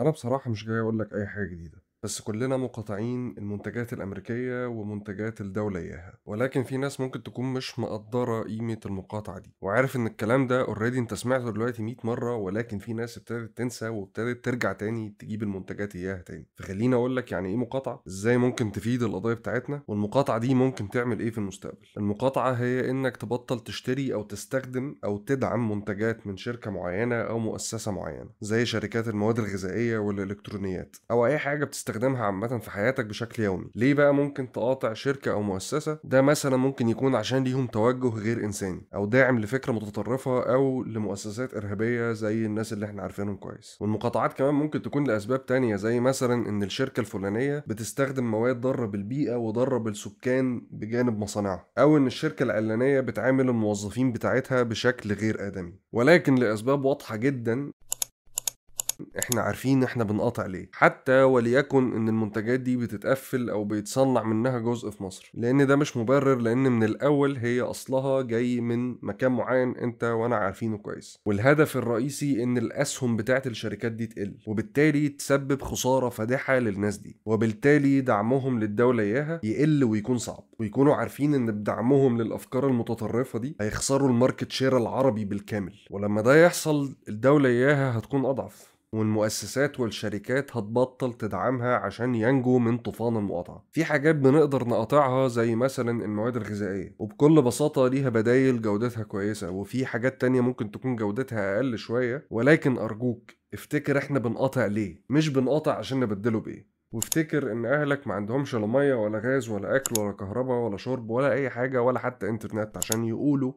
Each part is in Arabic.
انا بصراحه مش جاي اقول لك اي حاجه جديده بس كلنا مقاطعين المنتجات الأمريكية ومنتجات الدولة إياها ولكن في ناس ممكن تكون مش مقدرة قيمة المقاطعة دي وعارف إن الكلام ده أوريدي أنت سمعته دلوقتي 100 مرة ولكن في ناس ابتدت تنسى وابتدت ترجع تاني تجيب المنتجات إياها تاني فخليني أقول لك يعني إيه مقاطعة إزاي ممكن تفيد القضايا بتاعتنا والمقاطعة دي ممكن تعمل إيه في المستقبل المقاطعة هي إنك تبطل تشتري أو تستخدم أو تدعم منتجات من شركة معينة أو مؤسسة معينة زي شركات المواد الغذائية والإلكترونيات أو أي حاجة بتستخدم تستخدمها عامه في حياتك بشكل يومي ليه بقى ممكن تقاطع شركه او مؤسسه ده مثلا ممكن يكون عشان ليهم توجه غير انساني او داعم لفكره متطرفه او لمؤسسات ارهابيه زي الناس اللي احنا عارفينهم كويس والمقاطعات كمان ممكن تكون لاسباب تانية زي مثلا ان الشركه الفلانيه بتستخدم مواد ضاره بالبيئه وضاره بالسكان بجانب مصانعها او ان الشركه العلانيه بتعامل الموظفين بتاعتها بشكل غير ادمي ولكن لاسباب واضحه جدا احنا عارفين احنا بنقاطع ليه حتى وليكن ان المنتجات دي بتتقفل او بيتصنع منها جزء في مصر لان ده مش مبرر لان من الاول هي اصلها جاي من مكان معين انت وانا عارفينه كويس والهدف الرئيسي ان الاسهم بتاعت الشركات دي تقل وبالتالي تسبب خساره فادحه للناس دي وبالتالي دعمهم للدوله اياها يقل ويكون صعب ويكونوا عارفين ان بدعمهم للافكار المتطرفه دي هيخسروا الماركت شير العربي بالكامل ولما ده يحصل الدوله اياها هتكون اضعف والمؤسسات والشركات هتبطل تدعمها عشان ينجو من طوفان المقاطعة في حاجات بنقدر نقاطعها زي مثلا المواد الغذائية وبكل بساطة ليها بدايل جودتها كويسة وفي حاجات تانية ممكن تكون جودتها أقل شوية ولكن أرجوك افتكر احنا بنقاطع ليه مش بنقاطع عشان نبدله بإيه وافتكر ان اهلك ما عندهمش لا ميه ولا غاز ولا اكل ولا كهرباء ولا شرب ولا اي حاجه ولا حتى انترنت عشان يقولوا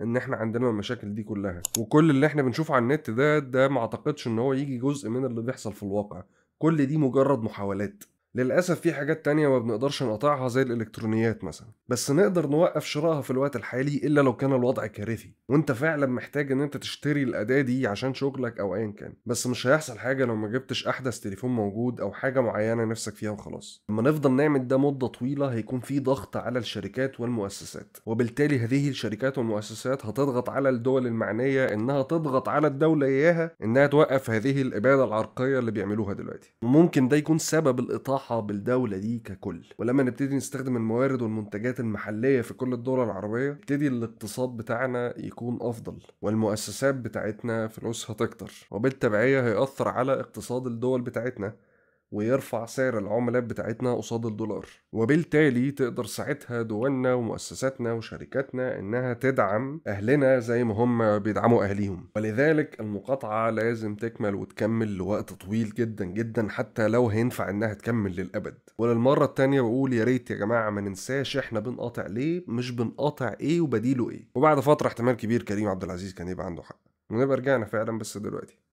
ان احنا عندنا المشاكل دي كلها وكل اللي احنا بنشوفه على النت ده ده ما اعتقدش ان هو يجي جزء من اللي بيحصل في الواقع كل دي مجرد محاولات للأسف في حاجات تانية ما بنقدرش نقطعها زي الإلكترونيات مثلا بس نقدر نوقف شراءها في الوقت الحالي إلا لو كان الوضع كارثي وأنت فعلا محتاج إن أنت تشتري الأداة دي عشان شغلك أو أيا كان بس مش هيحصل حاجة لو ما جبتش أحدث تليفون موجود أو حاجة معينة نفسك فيها وخلاص لما نفضل نعمل ده مدة طويلة هيكون في ضغط على الشركات والمؤسسات وبالتالي هذه الشركات والمؤسسات هتضغط على الدول المعنية إنها تضغط على الدولة إياها إنها توقف هذه الإبادة العرقية اللي بيعملوها دلوقتي وممكن ده يكون سبب الإطاحة أصحاب الدولة دي ككل ولما نبتدي نستخدم الموارد والمنتجات المحلية في كل الدول العربية يبتدي الاقتصاد بتاعنا يكون أفضل والمؤسسات بتاعتنا فلوسها تكتر وبالتبعية هيأثر على اقتصاد الدول بتاعتنا ويرفع سعر العملات بتاعتنا قصاد الدولار وبالتالي تقدر ساعتها دولنا ومؤسساتنا وشركاتنا انها تدعم اهلنا زي ما هم بيدعموا اهليهم ولذلك المقاطعه لازم تكمل وتكمل لوقت طويل جدا جدا حتى لو هينفع انها تكمل للابد وللمره التانيه بقول يا ريت يا جماعه ما ننساش احنا بنقاطع ليه مش بنقاطع ايه وبديله ايه وبعد فتره احتمال كبير كريم عبد العزيز كان يبقى عنده حق ونبقى رجعنا فعلا بس دلوقتي